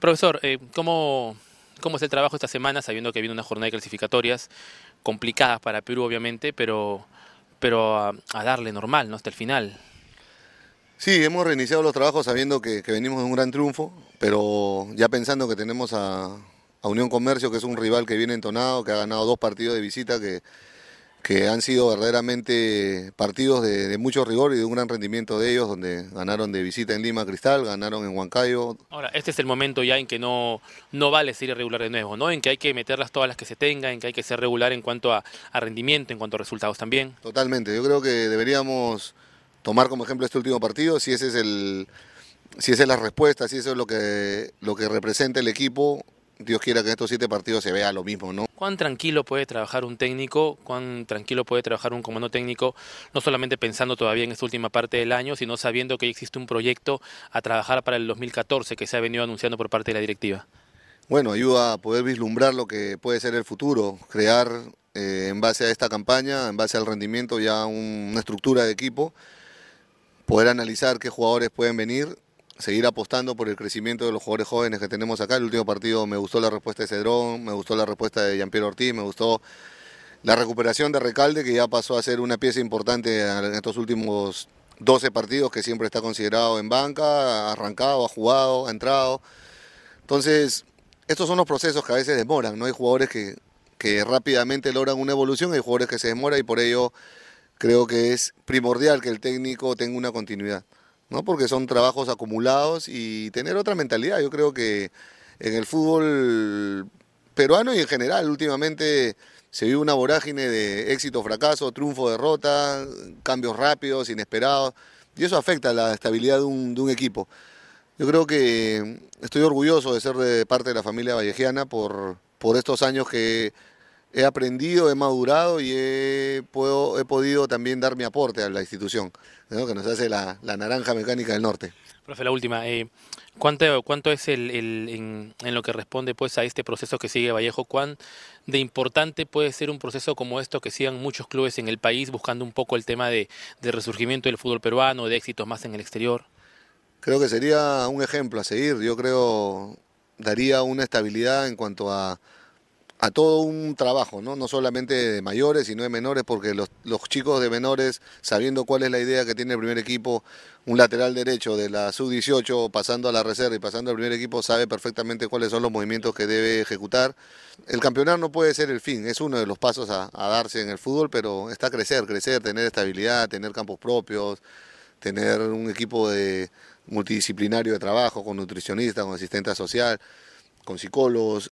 Profesor, eh, ¿cómo, ¿cómo es el trabajo esta semana, sabiendo que viene una jornada de clasificatorias complicadas para Perú, obviamente, pero, pero a, darle normal, ¿no? Hasta el final. Sí, hemos reiniciado los trabajos sabiendo que, venimos de un gran triunfo, pero ya pensando que tenemos a Unión Comercio, que es un rival que viene entonado, que ha ganado dos partidos de visita, que, que han sido verdaderamente partidos de, mucho rigor y de un gran rendimiento de ellos, donde ganaron de visita en Lima Cristal, ganaron en Huancayo. Ahora, este es el momento ya en que no, no vale ser irregular de nuevo, ¿no? En que hay que meterlas todas las que se tengan, en que hay que ser regular en cuanto a, rendimiento, en cuanto a resultados también. Totalmente, yo creo que deberíamos tomar como ejemplo este último partido, si ese es el si esa es la respuesta, si eso es lo que, lo que representa el equipo, Dios quiera que en estos siete partidos se vea lo mismo, ¿no? cuán tranquilo puede trabajar un técnico, cuán tranquilo puede trabajar un comando técnico, no solamente pensando todavía en esta última parte del año, sino sabiendo que existe un proyecto a trabajar para el 2014 que se ha venido anunciando por parte de la directiva. Bueno, ayuda a poder vislumbrar lo que puede ser el futuro, crear eh, en base a esta campaña, en base al rendimiento ya una estructura de equipo, poder analizar qué jugadores pueden venir seguir apostando por el crecimiento de los jugadores jóvenes que tenemos acá. El último partido me gustó la respuesta de Cedrón, me gustó la respuesta de Jean-Pierre Ortiz, me gustó la recuperación de Recalde, que ya pasó a ser una pieza importante en estos últimos 12 partidos, que siempre está considerado en banca, ha arrancado, ha jugado, ha entrado. Entonces, estos son los procesos que a veces demoran, ¿no? Hay jugadores que, que rápidamente logran una evolución, hay jugadores que se demoran y por ello creo que es primordial que el técnico tenga una continuidad. ¿no? Porque son trabajos acumulados y tener otra mentalidad. Yo creo que en el fútbol peruano y en general últimamente se vive una vorágine de éxito, fracaso, triunfo, derrota, cambios rápidos, inesperados, y eso afecta la estabilidad de un, equipo. Yo creo que estoy orgulloso de ser de parte de la familia vallejiana por, por estos años que he aprendido, he madurado y he, podido también dar mi aporte a la institución, que nos hace la, naranja mecánica del norte. Profe, la última. Eh, ¿cuánto, es el, en, lo que responde pues a este proceso que sigue Vallejo? ¿Cuán de importante puede ser un proceso como esto que sigan muchos clubes en el país buscando un poco el tema de, de resurgimiento del fútbol peruano, de éxitos más en el exterior? Creo que sería un ejemplo a seguir. Yo creo daría una estabilidad en cuanto a a todo un trabajo, ¿no? no solamente de mayores, sino de menores, porque los, chicos de menores, sabiendo cuál es la idea que tiene el primer equipo, un lateral derecho de la sub-18 pasando a la reserva y pasando al primer equipo, sabe perfectamente cuáles son los movimientos que debe ejecutar. El campeonato no puede ser el fin, es uno de los pasos a, darse en el fútbol, pero está crecer, crecer, tener estabilidad, tener campos propios, tener un equipo multidisciplinario de trabajo, con nutricionistas, con asistente social, con psicólogos,